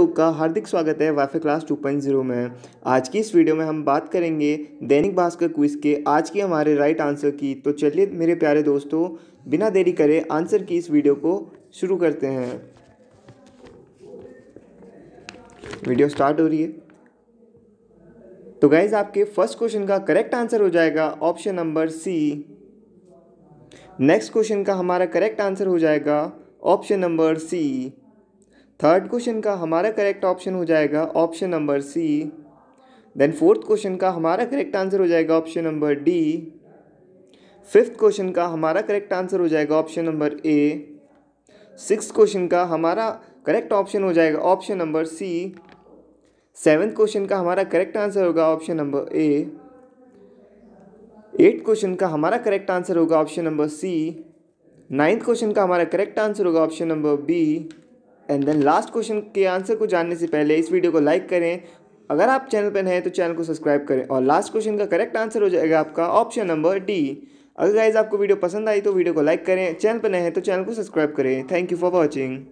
का हार्दिक स्वागत है वाफे क्लास 2.0 में आज की इस वीडियो में हम बात करेंगे दैनिक भास्कर क्विज के आज की हमारे राइट आंसर की तो चलिए मेरे प्यारे दोस्तों बिना देरी करे आंसर की इस वीडियो को शुरू करते हैं वीडियो स्टार्ट हो रही है तो गाइज आपके फर्स्ट क्वेश्चन का करेक्ट आंसर हो जाएगा option number C next question का हमारा करेक्ट आंसर हो जाएगा option number C third question का हमारा करेक्ट ऑप्शन हो जाएगा option number C then fourth question का हमारा करेक्ट आंसर हो जाएगा option number D fifth question का हमारा करेक्ट आंसर हो जाएगा option number A six question का हमारा करेक्ट ऑप्शन हो जाएगा ऑप्शन नंबर सी सेवन्थ क्वेश्चन का हमारा करेक्ट आंसर होगा option number A eight question का हमारा करेक्ट आंसर होगा option number C ninth question का हमारा करेक्ट आंसर होगा option number B and then last question के आंसर को जानने से पहले इस वीडियो को लाइक करें अगर आप चैनल पर नए तो चैनल को सब्सक्राइब करें और लास्ट क्वेश्चन का करेक्ट आंसर हो जाएगा आपका ऑप्शन नंबर डी अगर गाइज आपको वीडियो पसंद आई तो वीडियो को लाइक करें चैनल पर नए हैं तो चैनल को सब्सक्राइब करें थैंक यू फॉर वॉचिंग